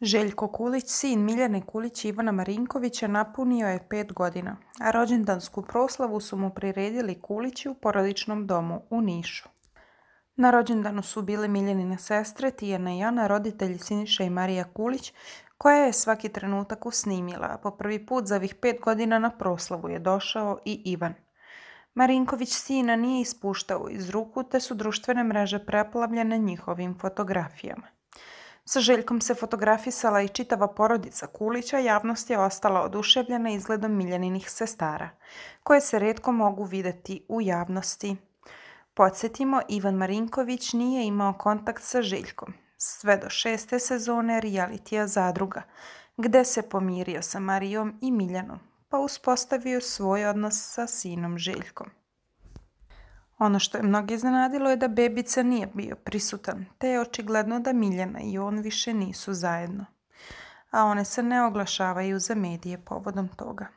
Željko Kulić, sin Miljane Kulić i Ivana Marinkovića, napunio je pet godina, a rođendansku proslavu su mu priredili Kulići u porodičnom domu u Nišu. Na rođendanu su bile Miljanine sestre Tijana i Jana, roditelji Siniša i Marija Kulić, koja je svaki trenutak usnimila, a po prvi put za ovih pet godina na proslavu je došao i Ivan. Marinković sina nije ispuštao iz ruku, te su društvene mreže preplavljene njihovim fotografijama. Sa Željkom se fotografisala i čitava porodica Kulića, javnost je ostala oduševljena izgledom miljeninih sestara, koje se redko mogu vidjeti u javnosti. Podsjetimo, Ivan Marinković nije imao kontakt sa Željkom, sve do šeste sezone realitija Zadruga, gde se pomirio sa Marijom i Miljanom, pa uspostavio svoj odnos sa sinom Željkom. Ono što je mnoge iznenadilo je da bebica nije bio prisutan, te je očigledno da Miljana i on više nisu zajedno. A one se ne oglašavaju za medije povodom toga.